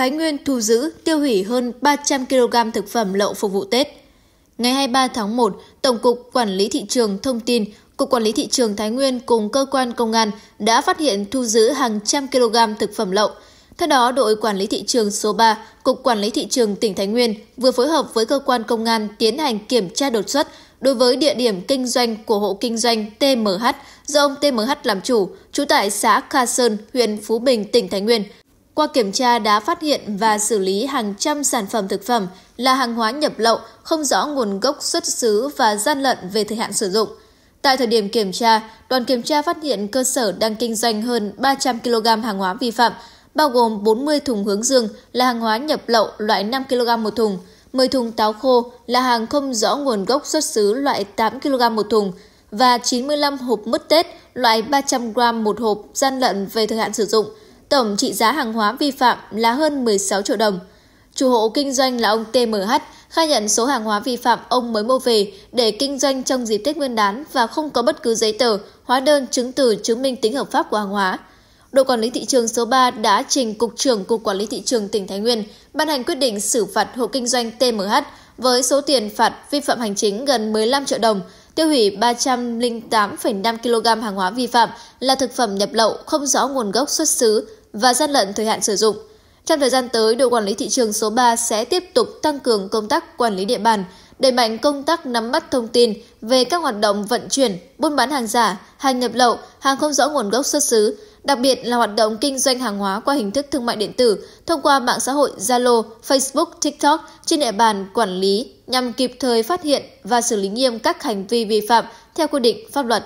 Thái Nguyên thu giữ tiêu hủy hơn 300 kg thực phẩm lậu phục vụ Tết. Ngày 23 tháng 1, Tổng cục Quản lý thị trường thông tin Cục Quản lý thị trường Thái Nguyên cùng cơ quan công an đã phát hiện thu giữ hàng trăm kg thực phẩm lậu. Theo đó, đội quản lý thị trường số 3, Cục Quản lý thị trường tỉnh Thái Nguyên vừa phối hợp với cơ quan công an tiến hành kiểm tra đột xuất đối với địa điểm kinh doanh của hộ kinh doanh TMH do ông TMH làm chủ, trú tại xã Kha Sơn, huyện Phú Bình, tỉnh Thái Nguyên – qua kiểm tra đã phát hiện và xử lý hàng trăm sản phẩm thực phẩm là hàng hóa nhập lậu không rõ nguồn gốc xuất xứ và gian lận về thời hạn sử dụng. Tại thời điểm kiểm tra, đoàn kiểm tra phát hiện cơ sở đang kinh doanh hơn 300 kg hàng hóa vi phạm, bao gồm 40 thùng hướng dương là hàng hóa nhập lậu loại 5 kg một thùng, 10 thùng táo khô là hàng không rõ nguồn gốc xuất xứ loại 8 kg một thùng và 95 hộp mứt Tết loại 300 g một hộp gian lận về thời hạn sử dụng – tổng trị giá hàng hóa vi phạm là hơn 16 triệu đồng. Chủ hộ kinh doanh là ông TMH khai nhận số hàng hóa vi phạm ông mới mua về để kinh doanh trong dịp Tết Nguyên đán và không có bất cứ giấy tờ, hóa đơn chứng từ chứng minh tính hợp pháp của hàng hóa. Đội quản lý thị trường số 3 đã trình Cục trưởng Cục Quản lý Thị trường tỉnh Thái Nguyên ban hành quyết định xử phạt hộ kinh doanh TMH với số tiền phạt vi phạm hành chính gần 15 triệu đồng, tiêu hủy 308,5 kg hàng hóa vi phạm là thực phẩm nhập lậu không rõ nguồn gốc xuất xứ, và gian lận thời hạn sử dụng. Trong thời gian tới, đội quản lý thị trường số 3 sẽ tiếp tục tăng cường công tác quản lý địa bàn, đẩy mạnh công tác nắm bắt thông tin về các hoạt động vận chuyển, buôn bán hàng giả, hàng nhập lậu, hàng không rõ nguồn gốc xuất xứ, đặc biệt là hoạt động kinh doanh hàng hóa qua hình thức thương mại điện tử thông qua mạng xã hội Zalo, Facebook, TikTok trên địa bàn quản lý nhằm kịp thời phát hiện và xử lý nghiêm các hành vi vi phạm theo quy định pháp luật.